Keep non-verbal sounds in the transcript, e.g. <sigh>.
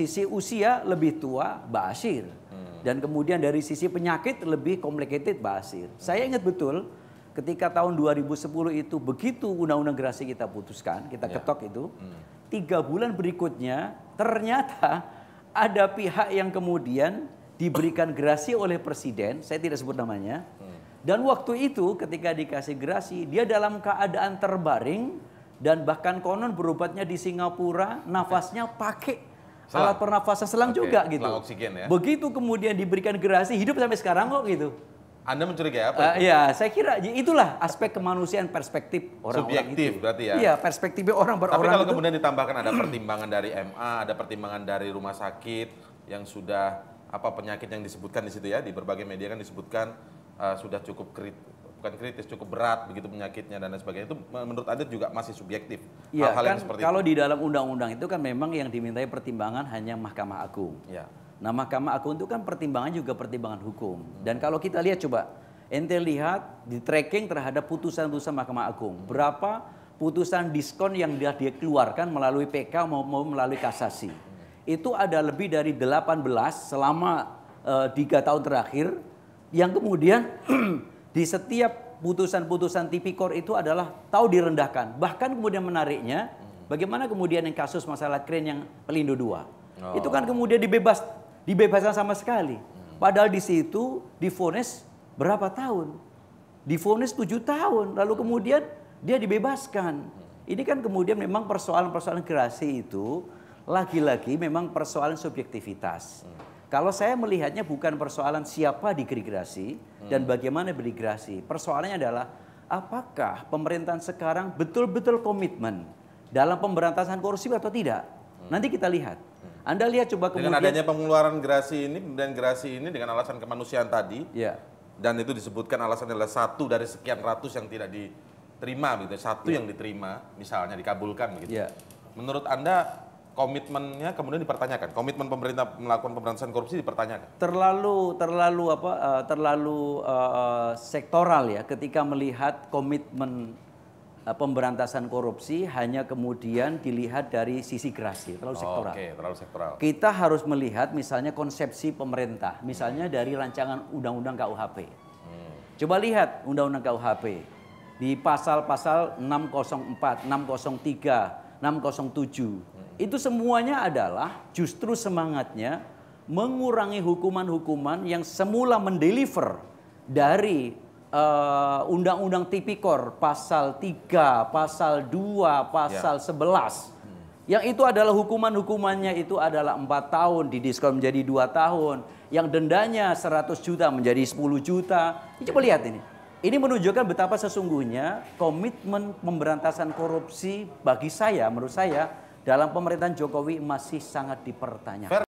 sisi usia lebih tua Basir hmm. dan kemudian dari sisi penyakit lebih complicated Basir. Hmm. Saya ingat betul ketika tahun 2010 itu begitu undang-undang gerasi kita putuskan, kita ya. ketok itu, hmm. tiga bulan berikutnya ternyata ada pihak yang kemudian diberikan gerasi oleh presiden, saya tidak sebut namanya, hmm. dan waktu itu ketika dikasih gerasi dia dalam keadaan terbaring dan bahkan konon berobatnya di Singapura, nafasnya pakai selang. alat ah. pernafasan selang okay. juga gitu. Selang oksigen ya. Begitu kemudian diberikan gerasi hidup sampai sekarang kok gitu. Anda mencurigai apa? Uh, saya kira ya itulah aspek kemanusiaan perspektif orang-orang Subjektif itu. berarti ya. Iya, perspektif orang berorang. Tapi kalau itu, kemudian ditambahkan ada pertimbangan dari MA, ada pertimbangan dari rumah sakit yang sudah apa penyakit yang disebutkan di situ ya di berbagai media kan disebutkan uh, sudah cukup kritis bukan kritis cukup berat begitu penyakitnya dan lain sebagainya itu menurut adit juga masih subjektif ya, hal-hal kan, yang seperti kalau itu. di dalam undang-undang itu kan memang yang dimintai pertimbangan hanya Mahkamah Agung. Ya. Nah Mahkamah Agung itu kan pertimbangan juga pertimbangan hukum hmm. dan kalau kita lihat coba ente lihat di tracking terhadap putusan-putusan Mahkamah Agung berapa putusan diskon yang dia, dia keluarkan melalui PK mau melalui kasasi itu ada lebih dari 18 selama eh, tiga uh, tahun terakhir yang kemudian <clears throat> eh, di setiap putusan-putusan tipikor itu adalah tahu direndahkan. Bahkan kemudian menariknya, bagaimana kemudian yang kasus masalah keren yang pelindo dua. Oh. Itu kan kemudian dibebas, dibebaskan sama sekali. Padahal di situ difonis berapa tahun? Difonis tujuh tahun. Lalu kemudian dia dibebaskan. Ini kan kemudian memang persoalan-persoalan gerasi itu lagi-lagi memang persoalan subjektivitas. Kalau saya melihatnya bukan persoalan siapa dimigrasi hmm. dan bagaimana bermigrasi. Persoalannya adalah apakah pemerintahan sekarang betul-betul komitmen dalam pemberantasan korupsi atau tidak. Hmm. Nanti kita lihat. Anda lihat coba kemudian dengan adanya pengeluaran gerasi ini dan gerasi ini dengan alasan kemanusiaan tadi. Ya. Dan itu disebutkan alasan adalah satu dari sekian ratus yang tidak diterima Gitu. Satu ya. yang diterima misalnya dikabulkan begitu. Ya. Menurut Anda komitmennya kemudian dipertanyakan komitmen pemerintah melakukan pemberantasan korupsi dipertanyakan terlalu terlalu apa uh, terlalu uh, sektoral ya ketika melihat komitmen eh, pemberantasan korupsi hanya kemudian dilihat dari sisi gerasi terlalu sektoral. Oke, terlalu sektoral. Kita harus melihat misalnya konsepsi pemerintah, misalnya hmm. dari rancangan undang-undang KUHP. Hmm. Coba lihat undang-undang KUHP di pasal-pasal 604, 603, 607 itu semuanya adalah justru semangatnya mengurangi hukuman-hukuman yang semula mendeliver dari eh, undang-undang uh, tipikor pasal 3, pasal 2, pasal ya. 11. Hmm. Yang itu adalah hukuman-hukumannya itu adalah 4 tahun didiskon menjadi 2 tahun, yang dendanya 100 juta menjadi 10 juta. Coba lihat ini. Ini menunjukkan betapa sesungguhnya komitmen pemberantasan korupsi bagi saya menurut saya dalam pemerintahan Jokowi masih sangat dipertanyakan.